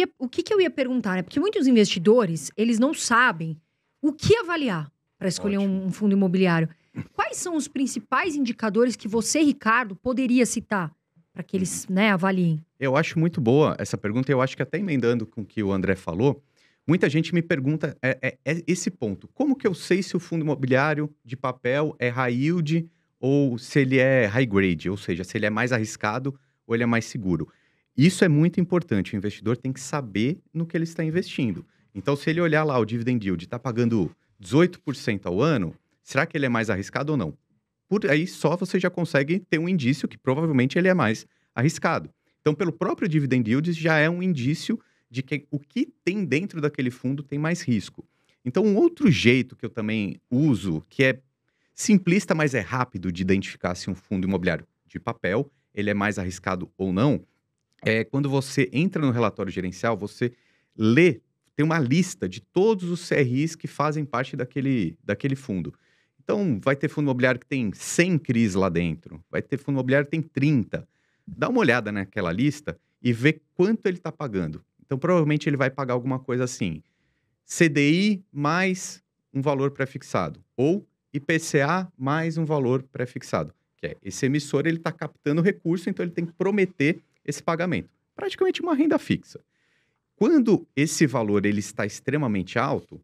ia, o que, que eu ia perguntar, né? Porque muitos investidores, eles não sabem o que avaliar para escolher um, um fundo imobiliário. Quais são os principais indicadores que você, Ricardo, poderia citar para que eles né, avaliem? Eu acho muito boa essa pergunta. Eu acho que até emendando com o que o André falou, muita gente me pergunta é, é, é esse ponto. Como que eu sei se o fundo imobiliário de papel é high yield ou se ele é high grade? Ou seja, se ele é mais arriscado ou ele é mais seguro. Isso é muito importante. O investidor tem que saber no que ele está investindo. Então, se ele olhar lá o dividend yield está pagando 18% ao ano, será que ele é mais arriscado ou não? Por aí só você já consegue ter um indício que provavelmente ele é mais arriscado. Então, pelo próprio dividend yield já é um indício de que o que tem dentro daquele fundo tem mais risco. Então, um outro jeito que eu também uso, que é simplista, mas é rápido de identificar se um fundo imobiliário de papel ele é mais arriscado ou não, é, quando você entra no relatório gerencial, você lê, tem uma lista de todos os CRIs que fazem parte daquele, daquele fundo. Então, vai ter fundo imobiliário que tem 100 CRIs lá dentro, vai ter fundo imobiliário que tem 30. Dá uma olhada naquela lista e vê quanto ele está pagando. Então, provavelmente, ele vai pagar alguma coisa assim: CDI mais um valor pré-fixado, ou IPCA mais um valor pré-fixado. Que é, esse emissor ele está captando recurso, então ele tem que prometer esse pagamento. Praticamente uma renda fixa. Quando esse valor ele está extremamente alto,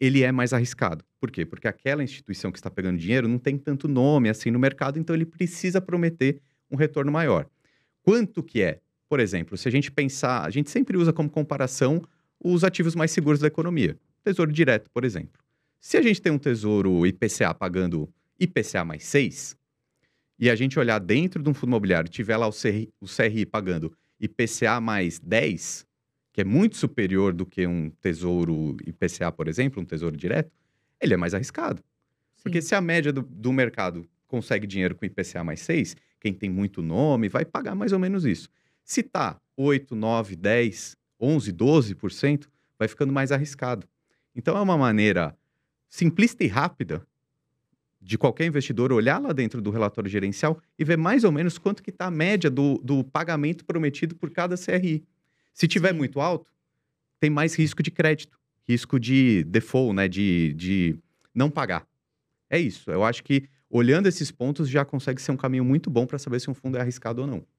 ele é mais arriscado. Por quê? Porque aquela instituição que está pegando dinheiro não tem tanto nome assim no mercado, então ele precisa prometer um retorno maior. Quanto que é? Por exemplo, se a gente pensar, a gente sempre usa como comparação os ativos mais seguros da economia. Tesouro direto, por exemplo. Se a gente tem um tesouro IPCA pagando IPCA mais 6, e a gente olhar dentro de um fundo imobiliário e tiver lá o CRI, o CRI pagando IPCA mais 10, que é muito superior do que um tesouro IPCA, por exemplo, um tesouro direto, ele é mais arriscado. Sim. Porque se a média do, do, mercado consegue dinheiro com IPCA mais 6, quem tem muito nome vai pagar mais ou menos isso. Se tá 8, 9, 10, 11, 12%, vai ficando mais arriscado. Então é uma maneira simplista e rápida de qualquer investidor olhar lá dentro do relatório gerencial e ver mais ou menos quanto que está a média do, do pagamento prometido por cada CRI. Se tiver Sim. muito alto, tem mais risco de crédito, risco de default, né? De, de não pagar. É isso. Eu acho que olhando esses pontos já consegue ser um caminho muito bom para saber se um fundo é arriscado ou não.